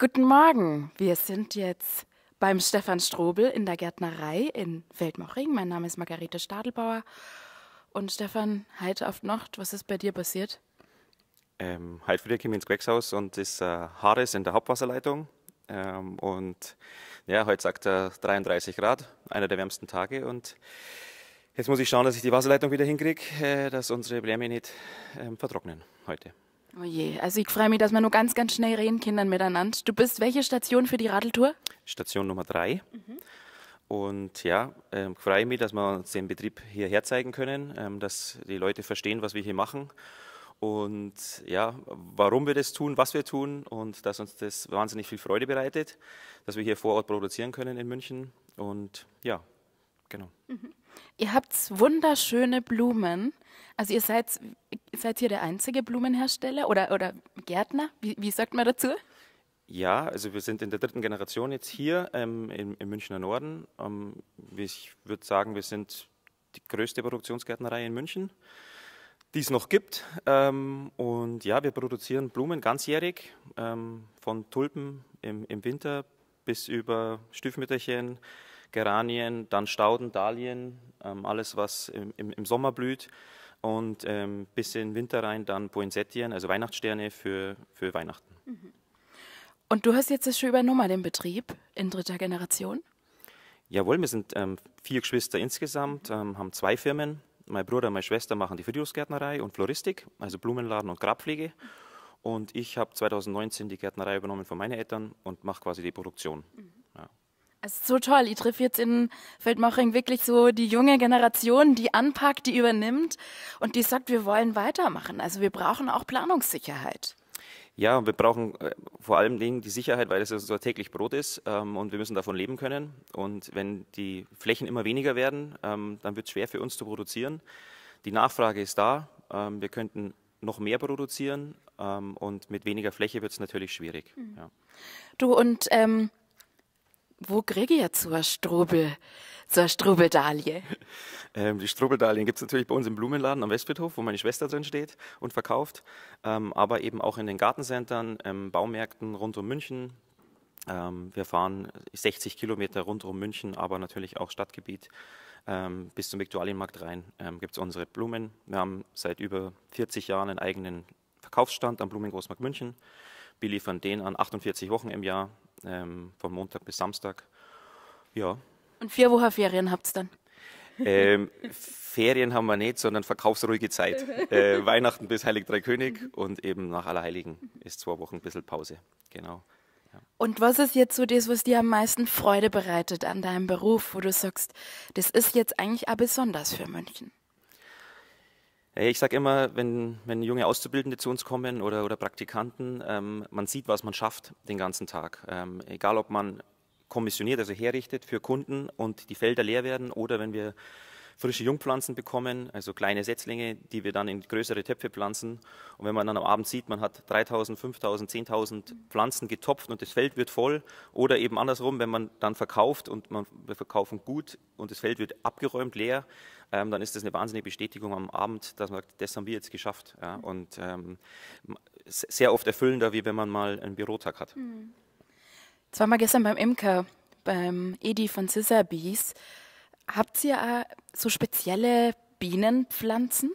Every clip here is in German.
Guten Morgen, wir sind jetzt beim Stefan Strobel in der Gärtnerei in Feldmachring. Mein Name ist Margarete Stadelbauer. Und Stefan, heute halt auf Nacht, was ist bei dir passiert? Ähm, heute halt früh komme ich ins Gewächshaus und das äh, Haar in der Hauptwasserleitung. Ähm, und ja, heute sagt er 33 Grad, einer der wärmsten Tage. Und jetzt muss ich schauen, dass ich die Wasserleitung wieder hinkriege, äh, dass unsere Bläme nicht ähm, vertrocknen heute. Oh je, also ich freue mich, dass wir nur ganz, ganz schnell reden, Kindern miteinander. Du bist welche Station für die Radeltour? Station Nummer drei. Mhm. Und ja, ähm, freue mich, dass wir uns den Betrieb hierher zeigen können, ähm, dass die Leute verstehen, was wir hier machen und ja, warum wir das tun, was wir tun und dass uns das wahnsinnig viel Freude bereitet, dass wir hier vor Ort produzieren können in München und ja, genau. Mhm. Ihr habt wunderschöne Blumen. Also ihr seid, seid hier der einzige Blumenhersteller oder, oder Gärtner? Wie, wie sagt man dazu? Ja, also wir sind in der dritten Generation jetzt hier ähm, im, im, Münchner Norden. Ähm, ich würde sagen, wir sind die größte Produktionsgärtnerei in München, die es noch gibt. Ähm, und ja, wir produzieren Blumen ganzjährig, ähm, von Tulpen im, im Winter bis über Stiefmütterchen, Geranien, dann Stauden, Dahlien, ähm, alles, was im, im, im Sommer blüht und ähm, bis in den Winter rein dann Poinsettien, also Weihnachtssterne für, für Weihnachten. Mhm. Und du hast jetzt das schon übernommen, den Betrieb in dritter Generation? Jawohl, wir sind ähm, vier Geschwister insgesamt, ähm, haben zwei Firmen. Mein Bruder und meine Schwester machen die Friedhofsgärtnerei und Floristik, also Blumenladen und Grabpflege. Und ich habe 2019 die Gärtnerei übernommen von meinen Eltern und mache quasi die Produktion. Mhm. Es ist so toll. Ich treffe jetzt in Feldmaching wirklich so die junge Generation, die anpackt, die übernimmt und die sagt, wir wollen weitermachen. Also wir brauchen auch Planungssicherheit. Ja, wir brauchen äh, vor allem die Sicherheit, weil das unser täglich Brot ist ähm, und wir müssen davon leben können. Und wenn die Flächen immer weniger werden, ähm, dann wird es schwer für uns zu produzieren. Die Nachfrage ist da. Ähm, wir könnten noch mehr produzieren ähm, und mit weniger Fläche wird es natürlich schwierig. Mhm. Ja. Du und ähm, wo kriege ich jetzt so eine Strobel, so eine Ähm, die Strubeldalien gibt es natürlich bei uns im Blumenladen am Westfriedhof, wo meine Schwester drin steht und verkauft, ähm, aber eben auch in den Gartencentern, ähm, Baumärkten rund um München. Ähm, wir fahren 60 Kilometer rund um München, aber natürlich auch Stadtgebiet ähm, bis zum Viktualienmarkt rein ähm, gibt es unsere Blumen. Wir haben seit über 40 Jahren einen eigenen Verkaufsstand am Blumengroßmarkt München. Wir liefern den an 48 Wochen im Jahr, ähm, von Montag bis Samstag. Ja. Und vier Wochen Ferien habt ihr dann? Ähm, Ferien haben wir nicht, sondern verkaufsruhige Zeit. Äh, Weihnachten bis Heilig Dreikönig und eben nach Allerheiligen ist zwei Wochen ein bisschen Pause. Genau. Ja. Und was ist jetzt so das, was dir am meisten Freude bereitet an deinem Beruf, wo du sagst, das ist jetzt eigentlich auch besonders für München? Ich sage immer, wenn, wenn junge Auszubildende zu uns kommen oder, oder Praktikanten, ähm, man sieht, was man schafft den ganzen Tag. Ähm, egal, ob man kommissioniert, also herrichtet für Kunden und die Felder leer werden oder wenn wir frische Jungpflanzen bekommen, also kleine Setzlinge, die wir dann in größere Töpfe pflanzen. Und wenn man dann am Abend sieht, man hat 3000, 5000, 10.000 Pflanzen getopft und das Feld wird voll. Oder eben andersrum, wenn man dann verkauft und man, wir verkaufen gut und das Feld wird abgeräumt, leer, ähm, dann ist das eine wahnsinnige Bestätigung am Abend, dass man sagt, das haben wir jetzt geschafft. Ja? Und ähm, sehr oft erfüllender, wie wenn man mal einen Bürotag hat. Mhm. Das gestern beim Imker, beim Edi von Scissor Bees. Habt ihr auch so spezielle Bienenpflanzen?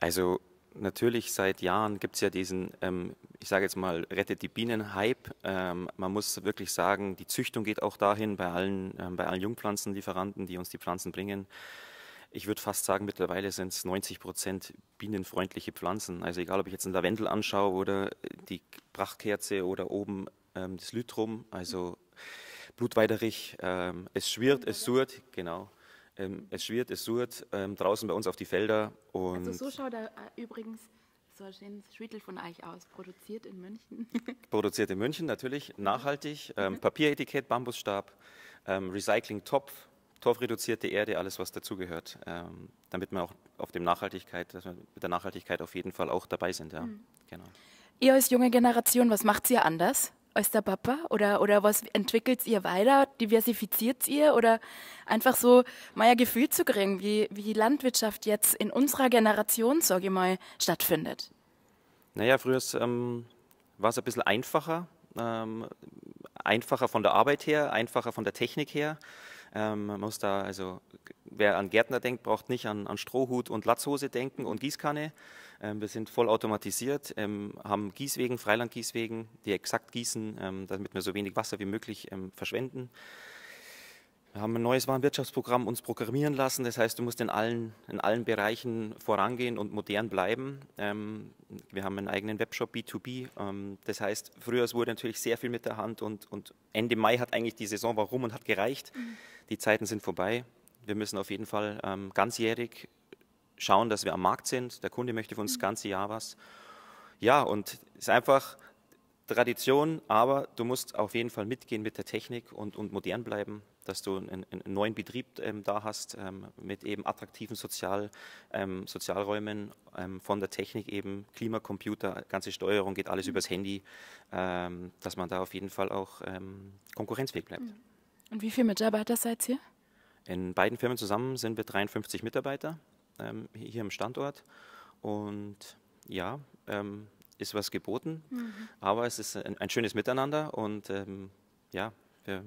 Also natürlich seit Jahren gibt es ja diesen, ähm, ich sage jetzt mal, rettet die Bienen-Hype. Ähm, man muss wirklich sagen, die Züchtung geht auch dahin bei allen, ähm, bei allen Jungpflanzenlieferanten, die uns die Pflanzen bringen. Ich würde fast sagen, mittlerweile sind es 90 Prozent bienenfreundliche Pflanzen. Also egal, ob ich jetzt ein Lavendel anschaue oder die Brachkerze oder oben ähm, das Lytrum. Also mhm Blutweiderich, Ähm, es schwirrt, es surrt, genau. Ähm, es schwirrt, es surrt ähm, draußen bei uns auf die Felder. Und also so schaut er äh, übrigens so ein Schwietel von euch aus, produziert in München. produziert in München, natürlich, nachhaltig. Ähm, mhm. Papieretikett, Bambusstab, ähm, Recycling-Topf, torfreduzierte Erde, alles was dazugehört, ähm, damit wir auch auf dem Nachhaltigkeit, dass wir mit der Nachhaltigkeit auf jeden Fall auch dabei sind, ja. Mhm. Genau. Ihr als junge Generation, was macht ihr anders? als der Papa? Oder, oder was entwickelt ihr weiter? Diversifiziert ihr? Oder einfach so mal ein Gefühl zu kriegen, wie, wie Landwirtschaft jetzt in unserer Generation, sage ich mal, stattfindet? Naja, früher ähm, war es ein bisschen einfacher. Ähm, einfacher von der Arbeit her, einfacher von der Technik her. Ähm, man muss da, also wer an Gärtner denkt, braucht nicht an, an Strohhut und Latzhose denken und Gießkanne. Ähm, wir sind voll automatisiert, ähm, haben Gießwegen, Freilandgießwegen, die exakt gießen, ähm, damit wir so wenig Wasser wie möglich ähm, verschwenden. Wir haben ein neues Warenwirtschaftsprogramm uns programmieren lassen. Das heißt, du musst in allen, in allen Bereichen vorangehen und modern bleiben. Ähm, wir haben einen eigenen Webshop B2B. Ähm, das heißt, früher wurde natürlich sehr viel mit der Hand und, und Ende Mai hat eigentlich die Saison war rum und hat gereicht. Mhm. Die Zeiten sind vorbei. Wir müssen auf jeden Fall ähm, ganzjährig schauen, dass wir am Markt sind. Der Kunde möchte von uns das mhm. ganze Jahr was. Ja, und es ist einfach Tradition, aber du musst auf jeden Fall mitgehen mit der Technik und, und modern bleiben dass du einen, einen neuen Betrieb ähm, da hast ähm, mit eben attraktiven Sozial, ähm, Sozialräumen ähm, von der Technik eben, Klimacomputer, ganze Steuerung geht alles mhm. übers Handy, ähm, dass man da auf jeden Fall auch konkurrenzfähig bleibt. Und wie viele Mitarbeiter seid ihr? In beiden Firmen zusammen sind wir 53 Mitarbeiter hier im Standort und ja, ist was geboten, mhm. aber es ist ein, ein schönes Miteinander und ja, wir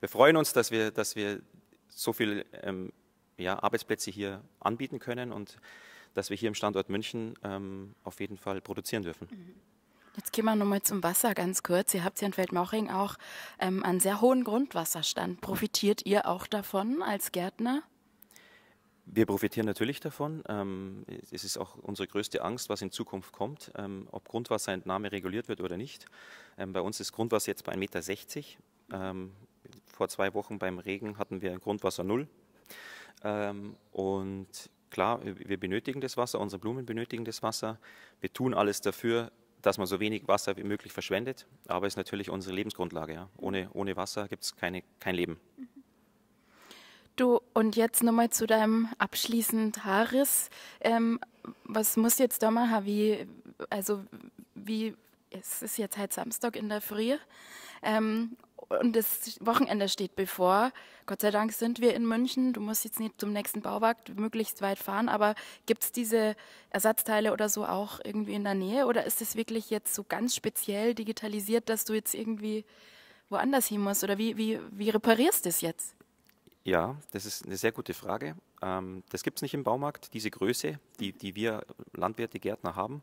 wir freuen uns, dass wir, dass wir so viele ähm, ja, Arbeitsplätze hier anbieten können und dass wir hier im Standort München ähm, auf jeden Fall produzieren dürfen. Mhm. Jetzt gehen wir nochmal zum Wasser ganz kurz. Ihr habt hier in Feldmauching auch ähm, einen sehr hohen Grundwasserstand. Profitiert ihr auch davon als Gärtner? Wir profitieren natürlich davon. Ähm, es ist auch unsere größte Angst, was in Zukunft kommt, ähm, ob Grundwasserentnahme reguliert wird oder nicht. Ähm, bei uns ist Grundwasser jetzt bei 1,60 Meter. Ähm, vor zwei Wochen beim Regen hatten wir Grundwasser null. Ähm, und klar, wir benötigen das Wasser, unsere Blumen benötigen das Wasser. Wir tun alles dafür, dass man so wenig Wasser wie möglich verschwendet, aber es ist natürlich unsere Lebensgrundlage. Ja. Ohne, ohne Wasser gibt es kein Leben. Du, und jetzt nochmal zu deinem abschließenden Haarriss. Ähm, was muss jetzt da machen? Wie, also, wie, es ist jetzt halt Samstag in der Früh. Ähm, und das Wochenende steht bevor. Gott sei Dank sind wir in München. Du musst jetzt nicht zum nächsten Bauwagen möglichst weit fahren, aber gibt es diese Ersatzteile oder so auch irgendwie in der Nähe? Oder ist es wirklich jetzt so ganz speziell digitalisiert, dass du jetzt irgendwie woanders hin musst? Oder wie, wie, wie reparierst du das jetzt? Ja, das ist eine sehr gute Frage. Ähm, das gibt es nicht im Baumarkt, diese Größe, die, die wir Landwirte, Gärtner haben.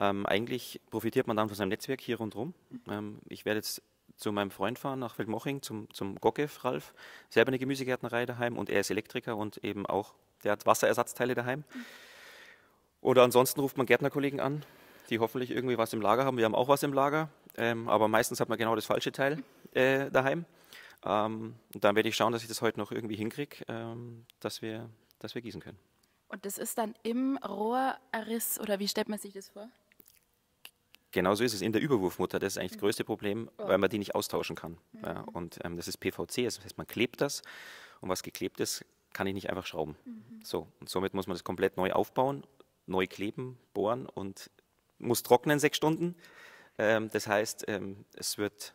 Ähm, eigentlich profitiert man dann von seinem Netzwerk hier rundherum. Ähm, ich werde jetzt zu meinem Freund fahren nach Wildmoching, zum, zum Gokev Ralf, selber eine Gemüsegärtnerei daheim und er ist Elektriker und eben auch, der hat Wasserersatzteile daheim. Oder ansonsten ruft man Gärtnerkollegen an, die hoffentlich irgendwie was im Lager haben. Wir haben auch was im Lager, ähm, aber meistens hat man genau das falsche Teil äh, daheim. Ähm, und dann werde ich schauen, dass ich das heute noch irgendwie hinkriege, ähm, dass, wir, dass wir gießen können. Und das ist dann im Rohrriss oder wie stellt man sich das vor? Genau so ist es in der Überwurfmutter. Das ist eigentlich das mhm. größte Problem, weil man die nicht austauschen kann. Mhm. Ja, und ähm, das ist PVC, also das heißt, man klebt das. Und was geklebt ist, kann ich nicht einfach schrauben. Mhm. So, und somit muss man das komplett neu aufbauen, neu kleben, bohren und muss trocknen sechs Stunden. Ähm, das heißt, ähm, es wird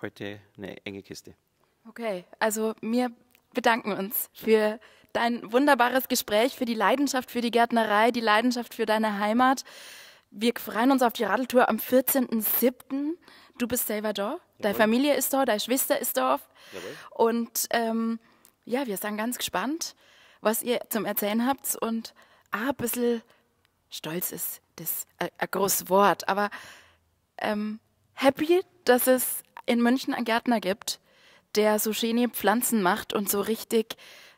heute eine enge Kiste. Okay, also wir bedanken uns für dein wunderbares Gespräch, für die Leidenschaft für die Gärtnerei, die Leidenschaft für deine Heimat. Wir freuen uns auf die Radeltour am 14.07. Du bist selber da, Jawohl. deine Familie ist da, deine Schwester ist da. Jawohl. Und ähm, ja, wir sind ganz gespannt, was ihr zum Erzählen habt und ah, ein bisschen stolz ist das ein, ein großes Wort, aber ähm, happy, dass es in München einen Gärtner gibt, der so schöne Pflanzen macht und so richtig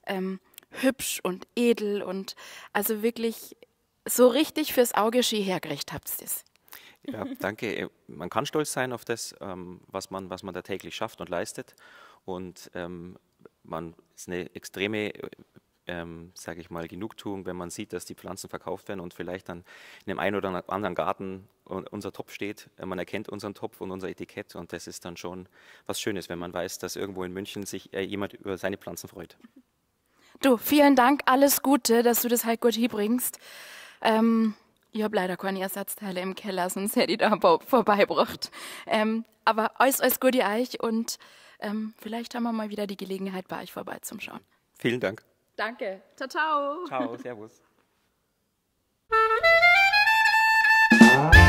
ähm, hübsch und edel und also wirklich so richtig fürs Auge schön hergerichtet habt ihr es. Ja, danke. Äh, man kann stolz sein auf das, ähm, was man, was man da täglich schafft und leistet. Und ähm, man ist eine extreme, ähm, sage ich mal, Genugtuung, wenn man sieht, dass die Pflanzen verkauft werden und vielleicht dann in dem einen oder anderen Garten unser Topf steht. Äh, man erkennt unseren Topf und unser Etikett und das ist dann schon was Schönes, wenn man weiß, dass irgendwo in München sich äh, jemand über seine Pflanzen freut. Du, vielen Dank, alles Gute, dass du das halt gut bringst. Ähm, ich habe leider keine Ersatzteile im Keller, sonst hätte ich da ein paar vorbeigebracht. Ähm, aber alles, alles Gute euch und ähm, vielleicht haben wir mal wieder die Gelegenheit, bei euch vorbeizuschauen. Vielen Dank. Danke. Ciao, ciao. Ciao, servus.